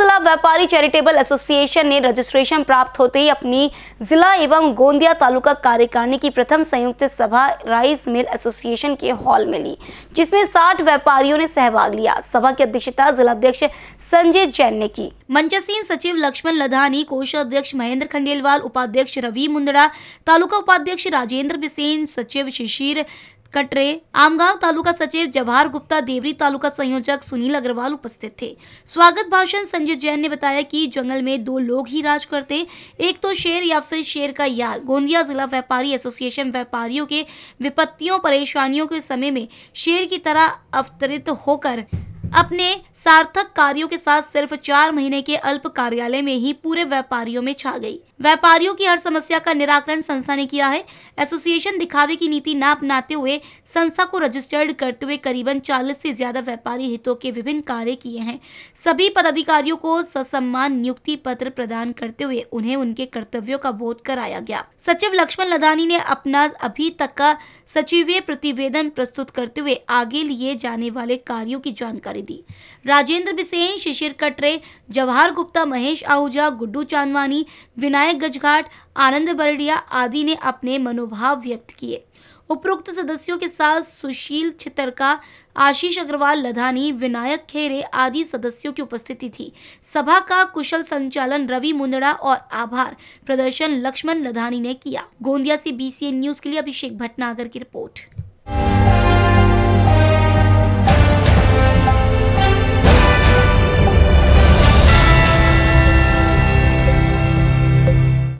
जिला व्यापारी charitable association ने रजिस्ट्रेशन प्राप्त होते ही अपनी जिला एवं गोंदिया तालुका कार्यकारिणी की प्रथम संयुक्त सभा राइस मिल एसोसिएशन के हॉल में ली जिसमें साठ व्यापारियों ने सहभाग लिया सभा की अध्यक्षता जिलाध्यक्ष संजय जैन ने की मंचसीन सचिव लक्ष्मण लधानी कोषाध्यक्ष महेंद्र खंडेलवाल उपाध्यक्ष रवि मुंदड़ा तालुका उपाध्यक्ष राजेंद्र बिसेन सचिव शिशिर कटरे आमगांव तालुका सचिव जवाहर गुप्ता देवरी तालुका संयोजक सुनील अग्रवाल उपस्थित थे स्वागत भाषण संजय जैन ने बताया कि जंगल में दो लोग ही राज करते एक तो शेर या फिर शेर का यार गोंदिया जिला व्यापारी एसोसिएशन व्यापारियों के विपत्तियों परेशानियों के समय में शेर की तरह अवतरित होकर अपने सार्थक कार्यों के साथ सिर्फ चार महीने के अल्प कार्यालय में ही पूरे व्यापारियों में छा गई व्यापारियों की हर समस्या का निराकरण संस्था ने किया है एसोसिएशन दिखावे की नीति न अपनाते हुए संस्था को रजिस्टर्ड करते हुए करीबन चालीस से ज्यादा व्यापारी हितों के विभिन्न कार्य किए हैं सभी पदाधिकारियों को ससम्मान नियुक्ति पत्र प्रदान करते हुए उन्हें उनके कर्तव्यों का बोध कराया गया सचिव लक्ष्मण लदानी ने अपना अभी तक का सचिवीय प्रतिवेदन प्रस्तुत करते हुए आगे लिए जाने वाले कार्यों की जानकारी दी राजेंद्र बिसेन शिशिर कटरे जवाहर गुप्ता महेश आहूजा गुड्डू चांदवानी विनायक गजघाट आनंद बरडिया आदि ने अपने मनोभाव व्यक्त किए उपरोक्त सदस्यों के साथ सुशील छितरका आशीष अग्रवाल लधानी विनायक खेरे आदि सदस्यों की उपस्थिति थी सभा का कुशल संचालन रवि मुंदड़ा और आभार प्रदर्शन लक्ष्मण लधानी ने किया गोंदिया से बीसीएन न्यूज के लिए अभिषेक भटनागर की रिपोर्ट